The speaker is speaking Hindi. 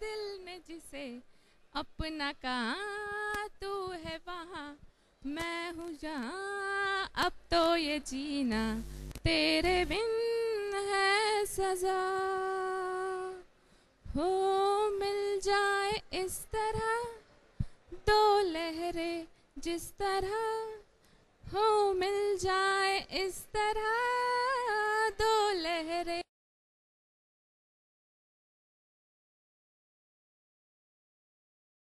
दिल में जिसे अपना कहा तू है वहाँ मैं हूँ जहाँ अब तो ये जीना तेरे बिन है सजा हो मिल जाए इस तरह दो लहरें जिस तरह हो मिल जाए इस तरह